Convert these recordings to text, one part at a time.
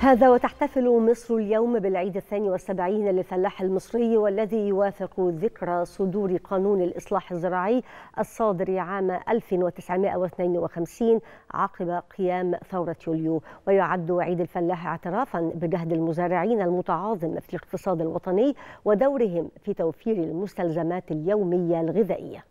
هذا وتحتفل مصر اليوم بالعيد الثاني والسبعين للفلاح المصري والذي يوافق ذكرى صدور قانون الإصلاح الزراعي الصادر عام 1952 عقب قيام ثورة يوليو ويعد عيد الفلاح اعترافا بجهد المزارعين المتعاظم في الاقتصاد الوطني ودورهم في توفير المستلزمات اليومية الغذائية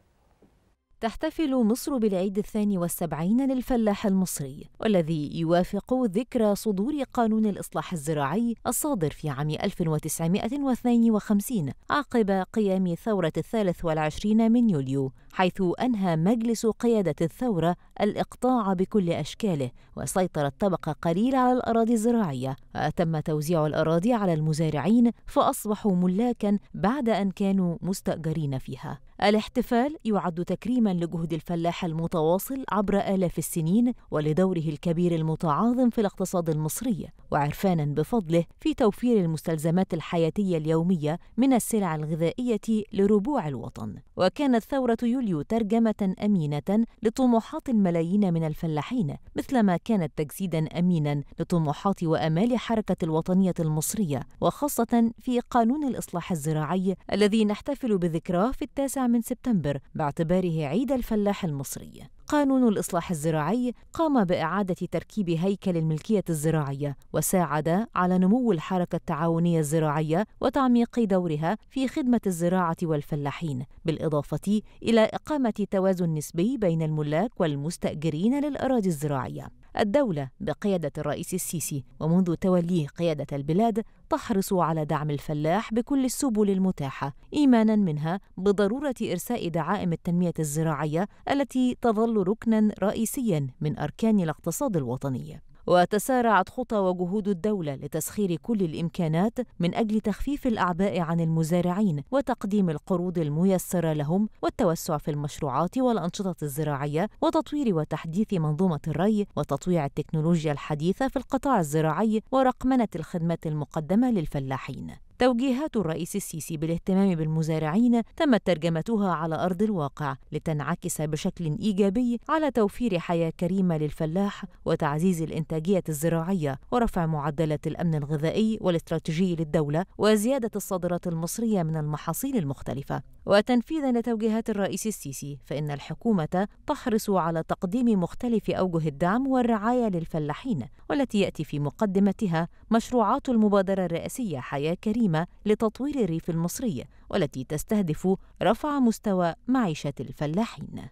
تحتفل مصر بالعيد الثاني والسبعين للفلاح المصري والذي يوافق ذكرى صدور قانون الإصلاح الزراعي الصادر في عام 1952 عقب قيام ثورة الثالث والعشرين من يوليو حيث أنهى مجلس قيادة الثورة الإقطاع بكل أشكاله وسيطرت طبقة قليلة على الأراضي الزراعية وتم توزيع الأراضي على المزارعين فأصبحوا ملاكا بعد أن كانوا مستأجرين فيها الاحتفال يعد تكريما لجهد الفلاح المتواصل عبر آلاف السنين ولدوره الكبير المتعاظم في الاقتصاد المصري وعرفانا بفضله في توفير المستلزمات الحياتية اليومية من السلع الغذائية لربوع الوطن وكانت ثورة يوليو البتروليو ترجمة أمينة لطموحات الملايين من الفلاحين مثلما كانت تجسيدا أمينا لطموحات وأمال حركة الوطنية المصرية وخاصة في قانون الإصلاح الزراعي الذي نحتفل بذكراه في التاسع من سبتمبر باعتباره عيد الفلاح المصري قانون الإصلاح الزراعي قام بإعادة تركيب هيكل الملكية الزراعية وساعد على نمو الحركة التعاونية الزراعية وتعميق دورها في خدمة الزراعة والفلاحين، بالإضافة إلى إقامة توازن نسبي بين الملاك والمستأجرين للأراضي الزراعية. الدولة بقيادة الرئيس السيسي ومنذ توليه قيادة البلاد تحرص على دعم الفلاح بكل السبل المتاحة إيمانا منها بضرورة إرساء دعائم التنمية الزراعية التي تظل ركنا رئيسيا من أركان الاقتصاد الوطني وتسارعت خطى وجهود الدولة لتسخير كل الإمكانات من أجل تخفيف الأعباء عن المزارعين وتقديم القروض الميسرة لهم والتوسع في المشروعات والأنشطة الزراعية وتطوير وتحديث منظومة الري وتطويع التكنولوجيا الحديثة في القطاع الزراعي ورقمنة الخدمات المقدمة للفلاحين توجيهات الرئيس السيسي بالاهتمام بالمزارعين تمت ترجمتها على أرض الواقع لتنعكس بشكل إيجابي على توفير حياة كريمة للفلاح وتعزيز الإنتاجية الزراعية ورفع معدلات الأمن الغذائي والاستراتيجي للدولة وزيادة الصادرات المصرية من المحاصيل المختلفة وتنفيذا لتوجيهات الرئيس السيسي فإن الحكومة تحرص على تقديم مختلف أوجه الدعم والرعاية للفلاحين والتي يأتي في مقدمتها مشروعات المبادرة الرئاسية حياة كريمة العميمة لتطوير الريف المصري والتي تستهدف رفع مستوى معيشة الفلاحين